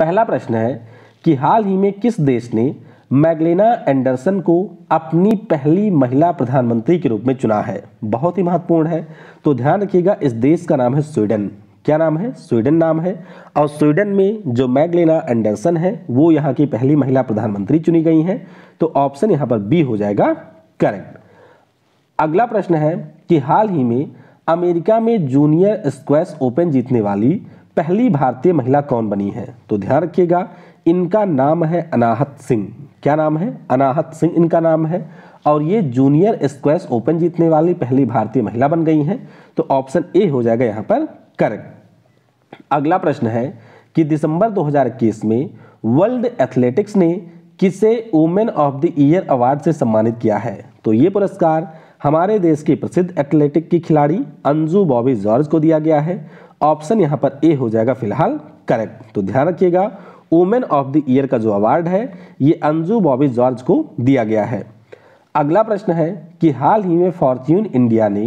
पहला प्रश्न है कि हाल ही में किस देश ने मैगलेना एंडरसन को अपनी पहली महिला प्रधानमंत्री के रूप में चुना है बहुत ही महत्वपूर्ण है तो ध्यान रखिएगा इस देश का नाम है स्वीडन क्या नाम है स्वीडन नाम है और स्वीडन में जो मैगलेना एंडरसन है वो यहाँ की पहली महिला प्रधानमंत्री चुनी गई हैं तो ऑप्शन यहाँ पर बी हो जाएगा करेक्ट अगला प्रश्न है कि हाल ही में अमेरिका में जूनियर स्क्वैश ओपन जीतने वाली पहली भारतीय महिला कौन बनी है तो ध्यान रखिएगा इनका नाम है अनाहत सिंह क्या नाम है अनाहत सिंह इनका नाम है और ये जूनियर स्क्वेस ओपन जीतने वाली पहली भारतीय महिला बन गई हैं तो ऑप्शन ए हो जाएगा यहाँ पर करेक्ट अगला प्रश्न है कि दिसंबर 2021 में वर्ल्ड एथलेटिक्स ने किसे women of the year award से सम्मानित किया है तो ये पुरस्कार हमारे देश की प्रसिद्ध एथलेटिक की खिलाड़ी अंजू बॉबी जॉर्ज को दिया गया है ऑप्शन यहाँ पर ए हो जाएगा फिलहाल करेक्ट तो ध्यान रखिएगा वुमेन ऑफ द ईयर का जो अवार्ड है ये अंजू बॉबी जॉर्ज को दिया गया है अगला प्रश्न है कि हाल ही में फॉर्च्यून इंडिया ने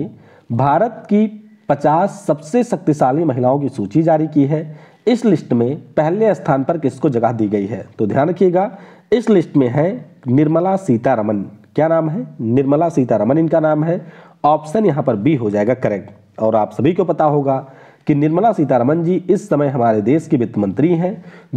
भारत की 50 सबसे शक्तिशाली महिलाओं की सूची जारी की है इस लिस्ट में पहले स्थान पर किसको जगह दी गई है तो ध्यान रखिएगा इस लिस्ट में है निर्मला सीतारमन क्या नाम है निर्मला सीतारमन इनका नाम है ऑप्शन यहाँ पर बी हो जाएगा करेक्ट और आप सभी को पता होगा कि निर्मला सीतारमन जी इस समय हमारे देश की वित्त मंत्री हैं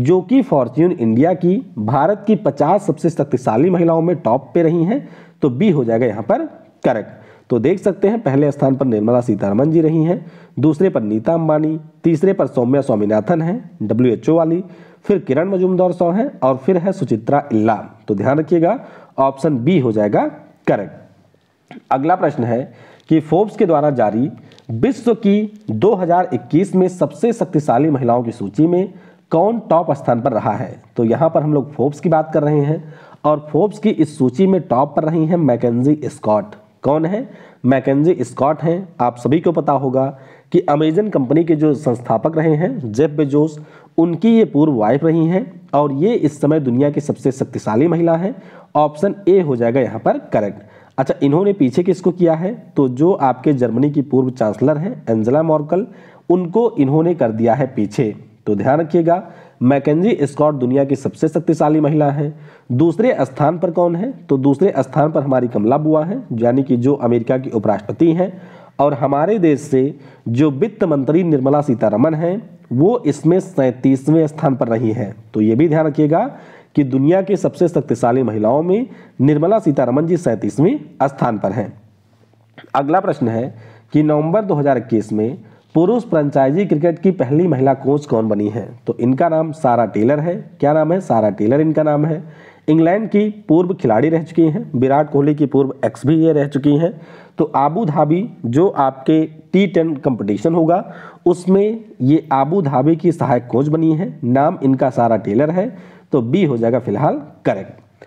जो कि फॉर्च्यून इंडिया की भारत की 50 सबसे शक्तिशाली महिलाओं में टॉप पे रही हैं तो बी हो जाएगा यहाँ पर करेक्ट तो देख सकते हैं पहले स्थान पर निर्मला सीतारमन जी रही हैं दूसरे पर नीता अंबानी तीसरे पर सौम्या स्वामीनाथन हैं डब्ल्यू वाली फिर किरण मजूमदार सौ हैं और फिर है सुचित्रा इल्ला तो ध्यान रखिएगा ऑप्शन बी हो जाएगा करेक्ट अगला प्रश्न है कि फोर्ब्स के द्वारा जारी विश्व की 2021 में सबसे शक्तिशाली महिलाओं की सूची में कौन टॉप स्थान पर रहा है तो यहाँ पर हम लोग फोर्ब्स की बात कर रहे हैं और फोर्ब्स की इस सूची में टॉप पर रही हैं मैकेजी स्कॉट कौन है मैकेजी स्कॉट हैं आप सभी को पता होगा कि अमेजन कंपनी के जो संस्थापक रहे हैं जेफ बेजोस उनकी ये पूर्व वाइफ रही हैं और ये इस समय दुनिया की सबसे शक्तिशाली महिला हैं ऑप्शन ए हो जाएगा यहाँ पर करेक्ट अच्छा इन्होंने पीछे किसको किया है तो जो आपके जर्मनी की पूर्व चांसलर हैं एंजला मॉर्कल उनको इन्होंने कर दिया है पीछे तो ध्यान रखिएगा मैकेजी स्कॉट दुनिया की सबसे शक्तिशाली महिला है दूसरे स्थान पर कौन है तो दूसरे स्थान पर हमारी कमला बुआ है यानी कि जो अमेरिका की उपराष्ट्रपति हैं और हमारे देश से जो वित्त मंत्री निर्मला सीतारमन हैं वो इसमें सैंतीसवें स्थान पर रही हैं तो ये भी ध्यान रखिएगा कि दुनिया के सबसे शक्तिशाली महिलाओं में निर्मला सीतारमन जी सैंतीसवें स्थान पर हैं अगला प्रश्न है कि नवंबर 2021 में पुरुष फ्रेंचाइजी क्रिकेट की पहली महिला कोच कौन बनी है तो इनका नाम सारा टेलर है क्या नाम है सारा टेलर इनका नाम है इंग्लैंड की पूर्व खिलाड़ी रह चुकी हैं विराट कोहली की पूर्व एक्स भी ये रह चुकी हैं तो आबू धाबी जो आपके टी टेन कम्पटिशन होगा उसमें ये आबू धाबी की सहायक कोच बनी है नाम इनका सारा टेलर है तो बी हो जाएगा फिलहाल करेक्ट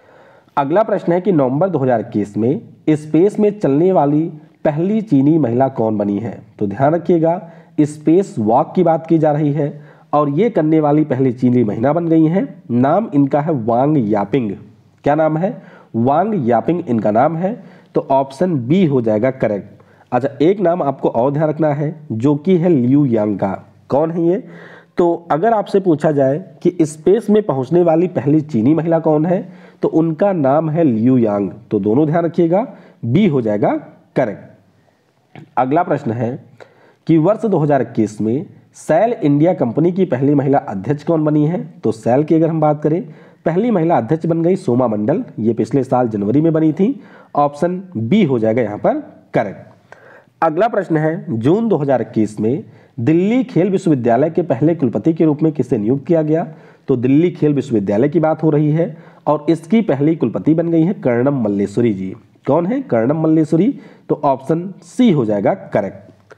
अगला प्रश्न है कि नवंबर 2021 में स्पेस में चलने वाली पहली चीनी महिला कौन बनी है तो ध्यान रखिएगा स्पेस वॉक की बात की जा रही है और ये करने वाली पहली चीनी महिला बन गई हैं नाम इनका है वांग यापिंग क्या नाम है वांग यापिंग इनका नाम है तो ऑप्शन बी हो जाएगा करेक्ट अच्छा एक नाम आपको और ध्यान रखना है जो कि है लियू यांग का कौन है ये तो अगर आपसे पूछा जाए कि स्पेस में पहुंचने वाली पहली चीनी महिला कौन है तो उनका नाम है लियू यांग तो दोनों ध्यान रखिएगा बी हो जाएगा करेक्ट अगला प्रश्न है कि वर्ष 2021 में सैल इंडिया कंपनी की पहली महिला अध्यक्ष कौन बनी है तो सैल की अगर हम बात करें पहली महिला अध्यक्ष बन गई सोमा मंडल ये पिछले साल जनवरी में बनी थी ऑप्शन बी हो जाएगा यहां पर करेक्ट अगला प्रश्न है जून 2021 में दिल्ली खेल विश्वविद्यालय के पहले कुलपति के रूप में किसे नियुक्त किया गया तो दिल्ली खेल विश्वविद्यालय की बात हो रही है और इसकी पहली कुलपति बन गई है कर्णम मल्लेश्वरी जी कौन है कर्णम मल्लेश्वरी तो ऑप्शन सी हो जाएगा करेक्ट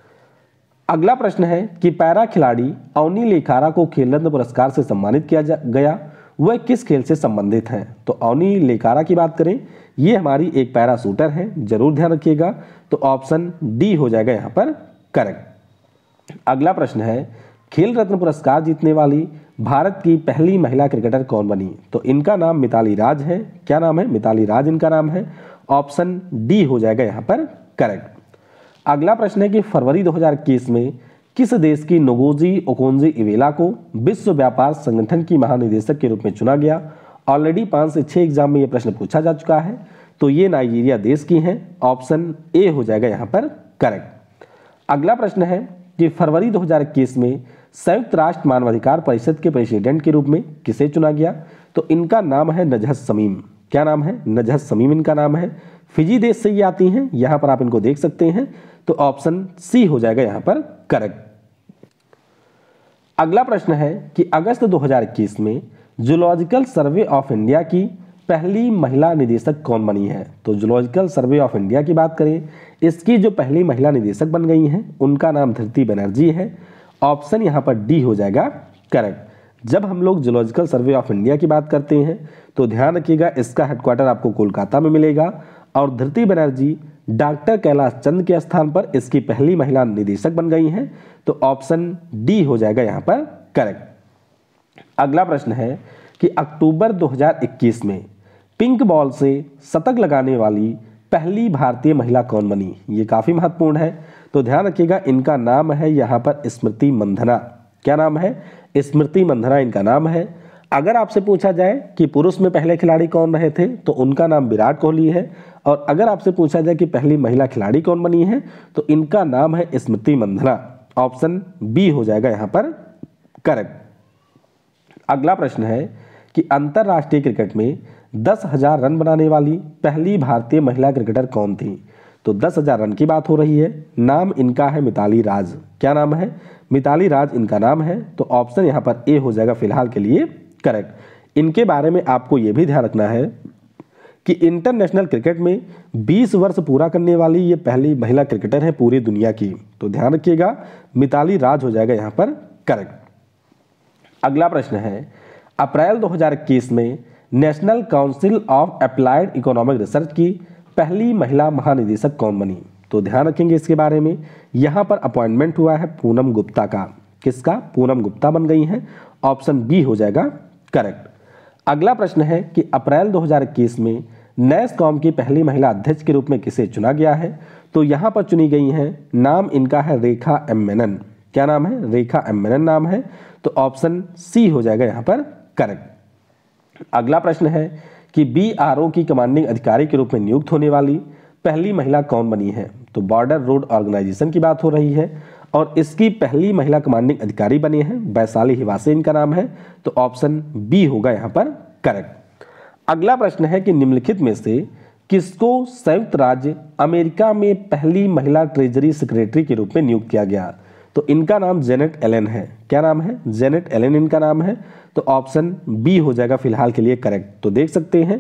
अगला प्रश्न है कि पैरा खिलाड़ी अवनी लेखारा को खेल रत्न पुरस्कार से सम्मानित किया गया वह किस खेल से संबंधित हैं तो अवनी लेखारा की बात करें ये हमारी एक पैरा शूटर है जरूर ध्यान रखिएगा तो ऑप्शन डी हो जाएगा यहाँ पर करेक्ट अगला प्रश्न है खेल रत्न पुरस्कार जीतने वाली भारत की पहली महिला क्रिकेटर कौन बनी तो इनका नाम मिताली राज है क्या नाम है मिताली राज इनका नाम है ऑप्शन डी हो जाएगा यहाँ पर करेक्ट अगला प्रश्न है कि फरवरी 2021 में किस देश की नोगोजी ओकोंजी इवेला को विश्व व्यापार संगठन की महानिदेशक के रूप में चुना गया ऑलरेडी पाँच से छः एग्जाम में ये प्रश्न पूछा जा चुका है तो ये नाइजीरिया देश की हैं ऑप्शन ए हो जाएगा यहाँ पर करेक्ट अगला प्रश्न है कि फरवरी 2021 में संयुक्त राष्ट्र मानवाधिकार परिषद के प्रेसिडेंट के रूप में किसे चुना गया तो इनका नाम है नजहत समीम क्या नाम है नजहत समीम इनका नाम है फिजी देश से ये आती हैं यहाँ पर आप इनको देख सकते हैं तो ऑप्शन सी हो जाएगा यहाँ पर करक अगला प्रश्न है कि अगस्त 2021 में जूलॉजिकल सर्वे ऑफ इंडिया की पहली महिला निदेशक कौन बनी है तो जूलॉजिकल सर्वे ऑफ इंडिया की बात करें इसकी जो पहली महिला निदेशक बन गई हैं उनका नाम धरती बनर्जी है ऑप्शन यहाँ पर डी हो जाएगा करेक्ट जब हम लोग जोलॉजिकल सर्वे ऑफ इंडिया की बात करते हैं तो ध्यान रखिएगा इसका हेडक्वार्टर आपको कोलकाता में मिलेगा और धरती बनर्जी डॉक्टर कैलाश चंद के स्थान पर इसकी पहली महिला निदेशक बन गई हैं तो ऑप्शन डी हो जाएगा यहाँ पर करेक्ट अगला प्रश्न है कि अक्टूबर 2021 में पिंक बॉल से शतक लगाने वाली पहली भारतीय महिला कौन बनी ये काफ़ी महत्वपूर्ण है तो ध्यान रखिएगा इनका नाम है यहाँ पर स्मृति मंधना क्या नाम है स्मृति मंधना इनका नाम है अगर आपसे पूछा जाए कि पुरुष में पहले खिलाड़ी कौन रहे थे तो उनका नाम विराट कोहली है और अगर आपसे पूछा जाए कि पहली महिला खिलाड़ी कौन बनी है तो इनका नाम है स्मृति मंधना ऑप्शन बी हो जाएगा यहाँ पर करेक्ट अगला प्रश्न है कि अंतर्राष्ट्रीय क्रिकेट में दस हजार रन बनाने वाली पहली भारतीय महिला क्रिकेटर कौन थी तो दस हजार रन की बात हो रही है नाम इनका है मिताली राज क्या नाम है मिताली राज इनका नाम है तो ऑप्शन यहाँ पर ए हो जाएगा फिलहाल के लिए करेक्ट इनके बारे में आपको ये भी ध्यान रखना है कि इंटरनेशनल क्रिकेट में 20 वर्ष पूरा करने वाली ये पहली महिला क्रिकेटर है पूरी दुनिया की तो ध्यान रखिएगा मिताली राज हो जाएगा यहाँ पर करेक्ट अगला प्रश्न है अप्रैल 2021 में National Council of Applied Economic Research की पहली महिला महानिदेशक कौन बनी तो ध्यान रखेंगे इसके बारे में यहाँ पर अपॉइंटमेंट हुआ है पूनम गुप्ता का किसका पूनम गुप्ता बन गई हैं ऑप्शन बी हो जाएगा करेक्ट अगला प्रश्न है कि अप्रैल 2021 में नैस कॉम की पहली महिला अध्यक्ष के रूप में किसे चुना गया है तो यहाँ पर चुनी गई हैं नाम इनका है रेखा एम मेनन क्या नाम है रेखा एम मेनन नाम है तो ऑप्शन सी हो जाएगा यहाँ पर करेक्ट अगला प्रश्न है कि बी की कमांडिंग अधिकारी के रूप में नियुक्त होने वाली पहली महिला कौन बनी है तो बॉर्डर रोड ऑर्गेनाइजेशन की बात हो रही है और इसकी पहली महिला कमांडिंग अधिकारी बनी है वैशाली हिवासे इनका नाम है तो ऑप्शन बी होगा यहाँ पर करेक्ट अगला प्रश्न है कि निम्नलिखित में से किसको संयुक्त राज्य अमेरिका में पहली महिला ट्रेजरी सेक्रेटरी के रूप में नियुक्त किया गया तो इनका नाम जेनेट एलन है क्या नाम है जेनेट एलन इनका नाम है तो ऑप्शन बी हो जाएगा फिलहाल के लिए करेक्ट तो देख सकते हैं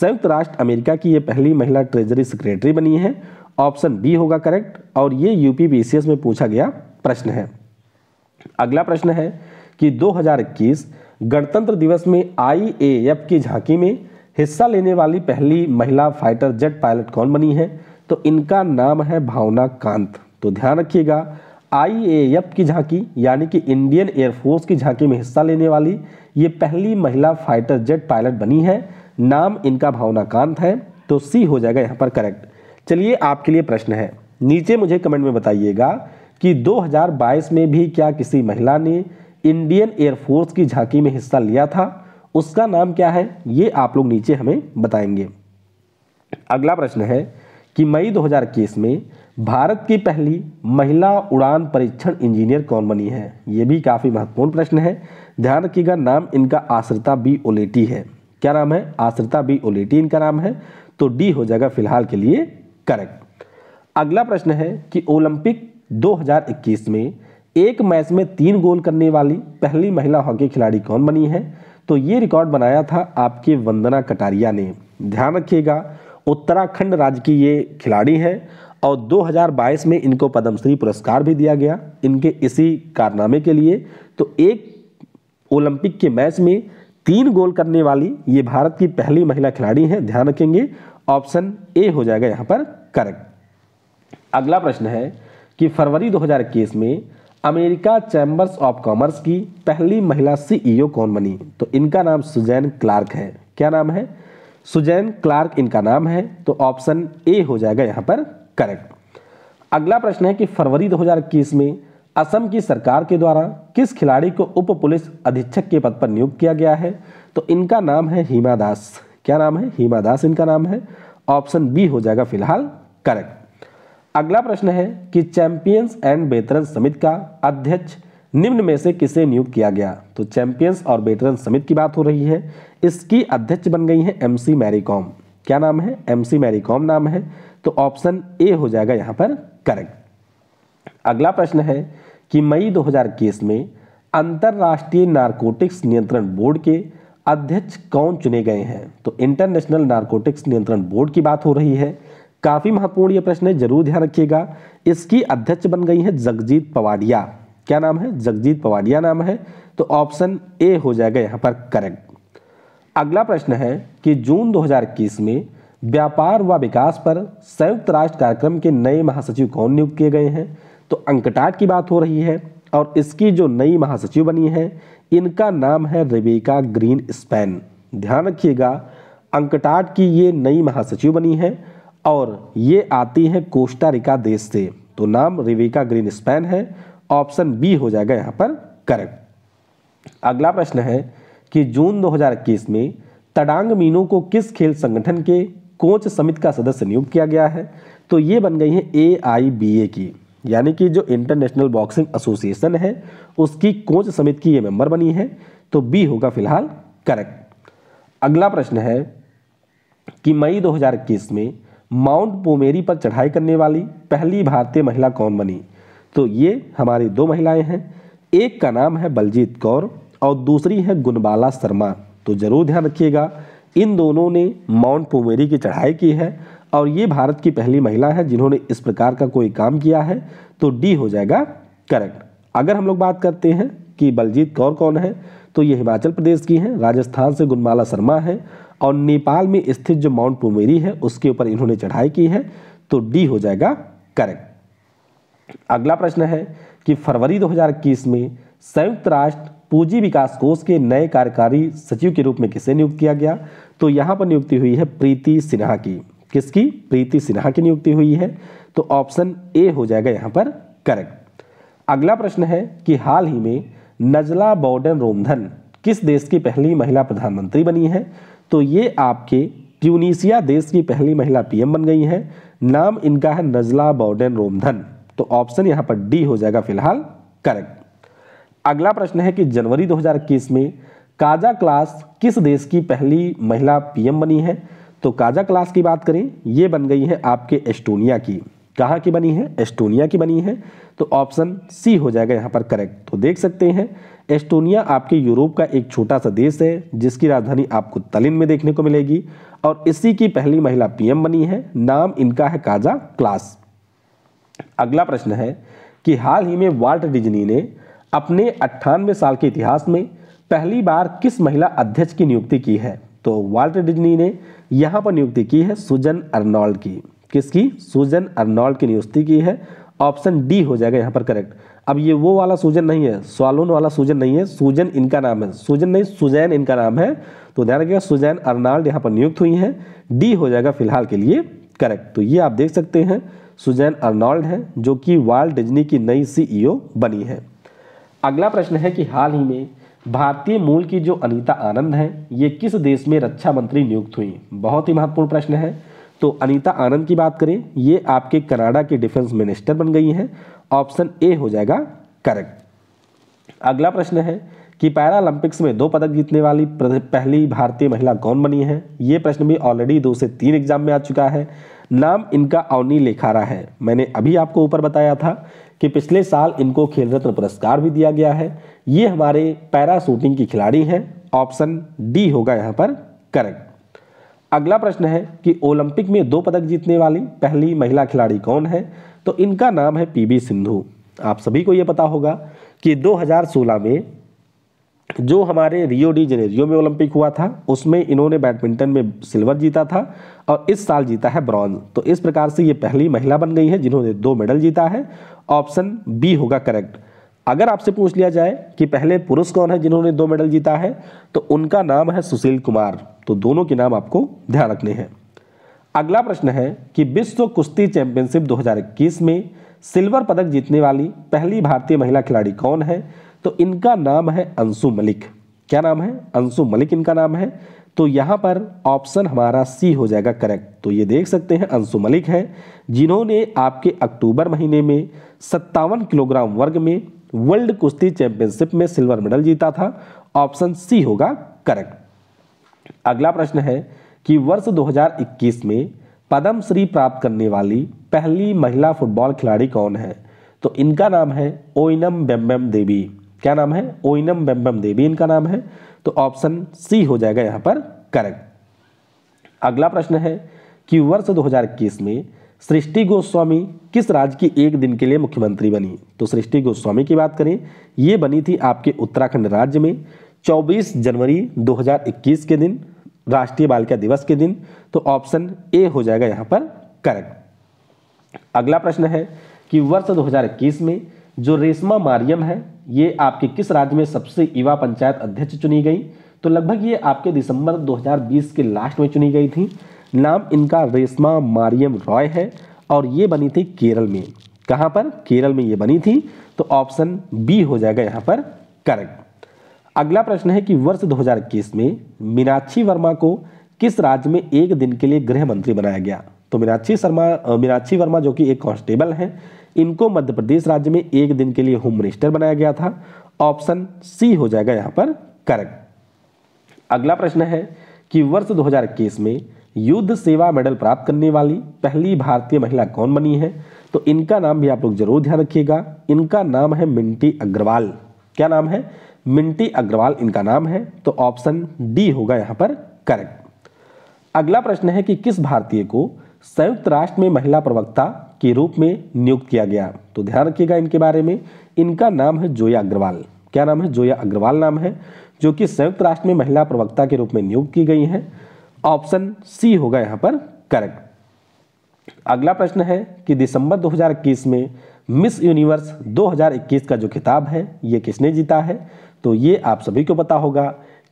संयुक्त राष्ट्र अमेरिका की ये पहली महिला ट्रेजरी सेक्रेटरी बनी है ऑप्शन बी होगा करेक्ट और ये यूपी बीसीएस में पूछा गया प्रश्न है अगला प्रश्न है कि 2021 गणतंत्र दिवस में आई की झांकी में हिस्सा लेने वाली पहली महिला फाइटर जेट पायलट कौन बनी है तो इनका नाम है भावना कांत तो ध्यान रखिएगा आईएएफ की झांकी यानी कि इंडियन एयरफोर्स की झांकी में हिस्सा लेने वाली ये पहली महिला फाइटर जेट पायलट बनी है नाम इनका भावना कांत है तो सी हो जाएगा यहाँ पर करेक्ट चलिए आपके लिए प्रश्न है नीचे मुझे कमेंट में बताइएगा कि 2022 में भी क्या किसी महिला ने इंडियन एयरफोर्स की झांकी में हिस्सा लिया था उसका नाम क्या है ये आप लोग नीचे हमें बताएंगे अगला प्रश्न है कि मई दो में भारत की पहली महिला उड़ान परीक्षण इंजीनियर कौन बनी है ये भी काफ़ी महत्वपूर्ण प्रश्न है ध्यान रखिएगा नाम इनका आश्रिता बी ओलेटी है क्या नाम है आश्रिता बी ओलेटी इनका नाम है तो डी हो जाएगा फिलहाल के लिए करेक्ट अगला प्रश्न है कि ओलंपिक 2021 में एक मैच में तीन गोल करने वाली पहली महिला हॉकी खिलाड़ी कौन बनी है तो ये रिकॉर्ड बनाया था आपके वंदना कटारिया ने ध्यान रखिएगा उत्तराखंड राज्य की ये खिलाड़ी हैं और 2022 में इनको पद्मश्री पुरस्कार भी दिया गया इनके इसी कारनामे के लिए तो एक ओलंपिक के मैच में तीन गोल करने वाली ये भारत की पहली महिला खिलाड़ी हैं ध्यान रखेंगे ऑप्शन ए हो जाएगा यहाँ पर करेक्ट अगला प्रश्न है कि फरवरी 2021 में अमेरिका चैम्बर्स ऑफ कॉमर्स की पहली महिला सीईओ कौन बनी तो इनका नाम सुजैन क्लार्क है क्या नाम है सुजैन क्लार्क इनका नाम है तो ऑप्शन ए हो जाएगा यहाँ पर करेक्ट अगला प्रश्न है कि फरवरी 2021 में असम की सरकार के द्वारा किस खिलाड़ी को उप पुलिस अधीक्षक के पद पर नियुक्त किया गया है तो इनका नाम है हीमा दास क्या नाम है हीमा दास इनका नाम है ऑप्शन बी हो जाएगा फिलहाल करेक्ट अगला प्रश्न है कि चैंपियंस एंड वेतरन समिति का अध्यक्ष निम्न में से किसे नियुक्त किया गया तो चैंपियंस और बेटरन समिति की बात हो रही है इसकी अध्यक्ष बन गई है एमसी मैरीकॉम क्या नाम है एमसी मैरीकॉम नाम है तो ऑप्शन ए हो जाएगा यहाँ पर करेक्ट अगला प्रश्न है कि मई 2021 में अंतरराष्ट्रीय नारकोटिक्स नियंत्रण बोर्ड के अध्यक्ष कौन चुने गए हैं तो इंटरनेशनल नारकोटिक्स नियंत्रण बोर्ड की बात हो रही है काफ़ी महत्वपूर्ण यह प्रश्न है जरूर ध्यान रखिएगा इसकी अध्यक्ष बन गई है जगजीत पवाड़िया क्या नाम है जगजीत पवाड़िया नाम है तो ऑप्शन ए हो जाएगा यहाँ पर करेक्ट अगला प्रश्न है कि जून दो में व्यापार व विकास पर संयुक्त राष्ट्र कार्यक्रम के नए महासचिव कौन नियुक्त किए गए हैं तो अंकटाट की बात हो रही है और इसकी जो नई महासचिव बनी है इनका नाम है रिबेका ग्रीन स्पैन ध्यान रखिएगा अंकटाट की ये नई महासचिव बनी है और ये आती है कोस्टारिका देश से तो नाम रिवेका ग्रीन स्पैन है ऑप्शन बी हो जाएगा यहाँ पर करेक्ट अगला प्रश्न है कि जून 2021 में तडांग मीनू को किस खेल संगठन के कोच समिति का सदस्य नियुक्त किया गया है तो ये बन गई है ए आई की यानी कि जो इंटरनेशनल बॉक्सिंग एसोसिएशन है उसकी कोच समिति की ये मेंबर बनी है तो बी होगा फिलहाल करेक्ट अगला प्रश्न है कि मई 2021 में माउंट पोमेरी पर चढ़ाई करने वाली पहली भारतीय महिला कौन बनी तो ये हमारी दो महिलाएं हैं एक का नाम है बलजीत कौर और दूसरी है गुणबाला शर्मा तो ज़रूर ध्यान रखिएगा इन दोनों ने माउंट पोमेरी की चढ़ाई की है और ये भारत की पहली महिला है जिन्होंने इस प्रकार का कोई काम किया है तो डी हो जाएगा करेक्ट अगर हम लोग बात करते हैं कि बलजीत कौर कौन है तो ये हिमाचल प्रदेश की हैं राजस्थान से गुणमाला शर्मा है और नेपाल में स्थित जो माउंट पोमेरी है उसके ऊपर इन्होंने चढ़ाई की है तो डी हो जाएगा करेक्ट अगला प्रश्न है कि फरवरी 2021 में संयुक्त राष्ट्र पूंजी विकास कोष के नए कार्यकारी सचिव के रूप में किसे नियुक्त किया गया तो यहाँ पर नियुक्ति हुई है प्रीति सिन्हा की किसकी प्रीति सिन्हा की नियुक्ति हुई है तो ऑप्शन ए हो जाएगा यहाँ पर करेक्ट अगला प्रश्न है कि हाल ही में नजला बॉर्डन रोमधन किस देश की पहली महिला प्रधानमंत्री बनी है तो ये आपके ट्यूनीसिया देश की पहली महिला पीएम बन गई हैं नाम इनका है नजला बॉर्डन रोमधन तो ऑप्शन यहाँ पर डी हो जाएगा फिलहाल करेक्ट अगला प्रश्न है कि जनवरी 2021 में काजा क्लास किस देश की पहली महिला पीएम बनी है तो काजा क्लास की बात करें ये बन गई है आपके एस्टोनिया की कहाँ की बनी है एस्टोनिया की बनी है तो ऑप्शन सी हो जाएगा यहाँ पर करेक्ट तो देख सकते हैं एस्टोनिया आपके यूरोप का एक छोटा सा देश है जिसकी राजधानी आपको तलिन में देखने को मिलेगी और इसी की पहली महिला पीएम बनी है नाम इनका है काजा क्लास अगला प्रश्न है कि हाल ही में वाल्ट डिजनी ने अपने अट्ठानवे साल के इतिहास में पहली बार किस महिला अध्यक्ष की नियुक्ति की है तो वाल्ट डिजनी ने यहाँ पर नियुक्ति की है सुजन अर्नॉल्ड की किसकी सुजन अर्नॉल्ड की नियुक्ति की है ऑप्शन डी हो जाएगा यहाँ पर करेक्ट अब ये वो वाला सूजन नहीं है स्वालोन वाला सूजन नहीं है सूजन इनका नाम है सूजन नहीं सुजैन इनका नाम है तो ध्यान रखिएगा सुजैन अर्नाल्ड यहाँ पर नियुक्त हुई हैं डी हो जाएगा फिलहाल के लिए करेक्ट तो ये आप देख सकते हैं सुजैन अर्नाल्ड है जो कि वाल्ट डिज्नी की नई सीईओ बनी है अगला प्रश्न है कि हाल ही में भारतीय मूल की जो अनीता आनंद हैं ये किस देश में रक्षा मंत्री नियुक्त हुई बहुत ही महत्वपूर्ण प्रश्न है तो अनीता आनंद की बात करें ये आपके कनाडा के डिफेंस मिनिस्टर बन गई हैं ऑप्शन ए हो जाएगा करेक्ट अगला प्रश्न है कि पैरालंपिक्स में दो पदक जीतने वाली पहली भारतीय महिला कौन बनी है ये प्रश्न भी ऑलरेडी दो से तीन एग्जाम में आ चुका है नाम इनका अवनी लेखारा है मैंने अभी आपको ऊपर बताया था कि पिछले साल इनको खेल रत्न पुरस्कार भी दिया गया है ये हमारे पैरा शूटिंग की खिलाड़ी हैं ऑप्शन डी होगा यहाँ पर करेक्ट अगला प्रश्न है कि ओलंपिक में दो पदक जीतने वाली पहली महिला खिलाड़ी कौन है तो इनका नाम है पीबी सिंधु आप सभी को यह पता होगा कि 2016 में जो हमारे रियो डी जेनेरियो में ओलंपिक हुआ था उसमें इन्होंने बैडमिंटन में सिल्वर जीता था और इस साल जीता है ब्रॉन्ज तो इस प्रकार से ये पहली महिला बन गई है जिन्होंने दो मेडल जीता है ऑप्शन बी होगा करेक्ट अगर आपसे पूछ लिया जाए कि पहले पुरुष कौन है जिन्होंने दो मेडल जीता है तो उनका नाम है सुशील कुमार तो दोनों के नाम आपको ध्यान रखने हैं अगला प्रश्न है कि विश्व कुश्ती चैंपियनशिप 2021 में सिल्वर पदक जीतने वाली पहली भारतीय महिला खिलाड़ी कौन है तो इनका नाम है अंशु मलिक क्या नाम है अंशु मलिक इनका नाम है तो यहाँ पर ऑप्शन हमारा सी हो जाएगा करेक्ट तो ये देख सकते हैं अंशु मलिक हैं जिन्होंने आपके अक्टूबर महीने में सत्तावन किलोग्राम वर्ग में वर्ल्ड कुश्ती चैंपियनशिप में सिल्वर मेडल जीता था ऑप्शन सी होगा करेक्ट अगला प्रश्न है कि वर्ष 2021 में पद्म श्री प्राप्त करने वाली पहली महिला फुटबॉल खिलाड़ी कौन है तो इनका नाम है ओइनम बेम्बम देवी क्या नाम है ओइनम बेम्बम देवी इनका नाम है तो ऑप्शन सी हो जाएगा यहाँ पर करेक्ट अगला प्रश्न है कि वर्ष 2021 में सृष्टि गोस्वामी किस राज्य की एक दिन के लिए मुख्यमंत्री बनी तो सृष्टि गोस्वामी की बात करें ये बनी थी आपके उत्तराखंड राज्य में 24 जनवरी 2021 के दिन राष्ट्रीय बालिका दिवस के दिन तो ऑप्शन ए हो जाएगा यहाँ पर करेक्ट अगला प्रश्न है कि वर्ष 2021 में जो रेशमा मारियम है ये आपके किस राज्य में सबसे युवा पंचायत अध्यक्ष चुनी गई तो लगभग ये आपके दिसंबर 2020 के लास्ट में चुनी गई थी नाम इनका रेशमा मारियम रॉय है और ये बनी थी केरल में कहाँ पर केरल में ये बनी थी तो ऑप्शन बी हो जाएगा यहाँ पर करेक्ट अगला प्रश्न है कि वर्ष 2021 में मीनाक्षी वर्मा को किस राज्य में एक दिन के लिए गृह मंत्री बनाया गया तो मीनाक्षी शर्मा मीनाक्षी वर्मा जो कि एक कांस्टेबल हैं इनको मध्य प्रदेश राज्य में एक दिन के लिए होम मिनिस्टर बनाया गया था ऑप्शन सी हो जाएगा यहां पर करेक्ट अगला प्रश्न है कि वर्ष दो में युद्ध सेवा मेडल प्राप्त करने वाली पहली भारतीय महिला कौन बनी है तो इनका नाम भी आप लोग जरूर ध्यान रखिएगा इनका नाम है मिंटी अग्रवाल क्या नाम है मिंटी अग्रवाल इनका नाम है तो ऑप्शन डी होगा यहां पर करेक्ट अगला प्रश्न है कि किस भारतीय को संयुक्त राष्ट्र में महिला प्रवक्ता के रूप में नियुक्त किया गया तो ध्यान रखिएगा इनके बारे में इनका नाम है जोया अग्रवाल क्या नाम है जोया अग्रवाल नाम है जो कि संयुक्त राष्ट्र में महिला प्रवक्ता के रूप में नियुक्त की गई हैं ऑप्शन सी होगा यहाँ पर करेक्ट अगला प्रश्न है कि दिसंबर 2021 में मिस यूनिवर्स 2021 का जो खिताब है ये किसने जीता है तो ये आप सभी को पता होगा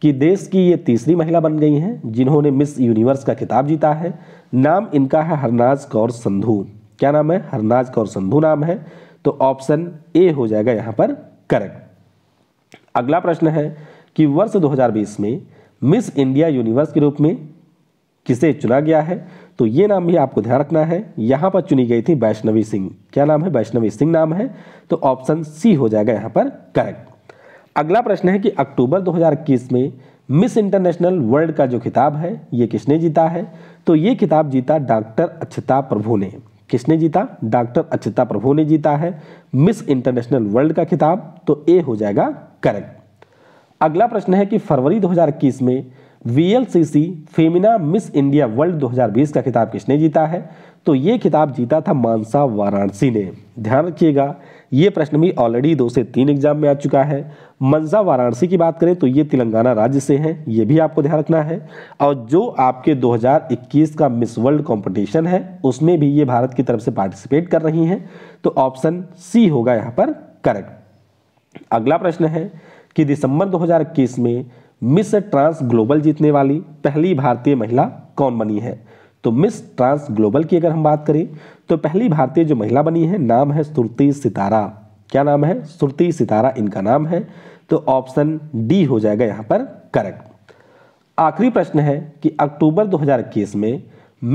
कि देश की ये तीसरी महिला बन गई हैं जिन्होंने मिस यूनिवर्स का खिताब जीता है नाम इनका है हरनाज कौर संधू क्या नाम है हरनाज कौर संधु नाम है तो ऑप्शन ए हो जाएगा यहाँ पर करेक्ट अगला प्रश्न है कि वर्ष 2020 में मिस इंडिया यूनिवर्स के रूप में किसे चुना गया है तो ये नाम भी आपको ध्यान रखना है यहाँ पर चुनी गई थी वैष्णवी सिंह क्या नाम है वैष्णवी सिंह नाम है तो ऑप्शन सी हो जाएगा यहाँ पर करेक्ट अगला प्रश्न है कि अक्टूबर 2021 में मिस इंटरनेशनल वर्ल्ड का जो खिताब है ये किसने जीता है तो ये खिताब जीता डॉक्टर अक्षता प्रभु ने किसने जीता डॉक्टर अच्छता प्रभु ने जीता है मिस इंटरनेशनल वर्ल्ड का खिताब तो ए हो जाएगा करेक्ट अगला प्रश्न है कि फरवरी 2021 में VLCC Femina Miss India World 2020 का खिताब किसने जीता है तो यह खिताब जीता था मानसा वाराणसी ने ध्यान रखिएगा ये प्रश्न भी ऑलरेडी दो से तीन एग्जाम में आ चुका है मंजा वाराणसी की बात करें तो ये तेलंगाना राज्य से है ये भी आपको ध्यान रखना है और जो आपके 2021 का मिस वर्ल्ड कंपटीशन है उसमें भी ये भारत की तरफ से पार्टिसिपेट कर रही हैं तो ऑप्शन सी होगा यहाँ पर करेक्ट अगला प्रश्न है कि दिसंबर दो में मिस ट्रांस ग्लोबल जीतने वाली पहली भारतीय महिला कौन बनी है तो मिस ट्रांस ग्लोबल की अगर हम बात करें तो पहली भारतीय जो महिला बनी है नाम है सुरती सितारा क्या नाम है सुरती सितारा इनका नाम है तो ऑप्शन डी हो जाएगा यहाँ पर करेक्ट आखिरी प्रश्न है कि अक्टूबर 2021 में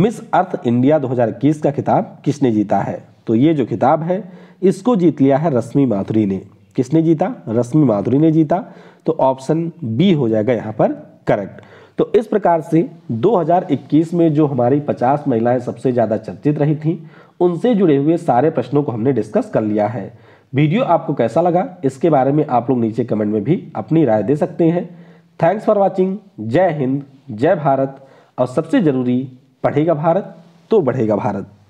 मिस अर्थ इंडिया 2021 का खिताब किसने जीता है तो ये जो खिताब है इसको जीत लिया है रश्मि माधुरी ने किसने जीता रश्मि माधुरी ने जीता तो ऑप्शन बी हो जाएगा यहाँ पर करेक्ट तो इस प्रकार से 2021 में जो हमारी 50 महिलाएं सबसे ज़्यादा चर्चित रही थीं उनसे जुड़े हुए सारे प्रश्नों को हमने डिस्कस कर लिया है वीडियो आपको कैसा लगा इसके बारे में आप लोग नीचे कमेंट में भी अपनी राय दे सकते हैं थैंक्स फॉर वॉचिंग जय हिंद जय भारत और सबसे ज़रूरी पढ़ेगा भारत तो बढ़ेगा भारत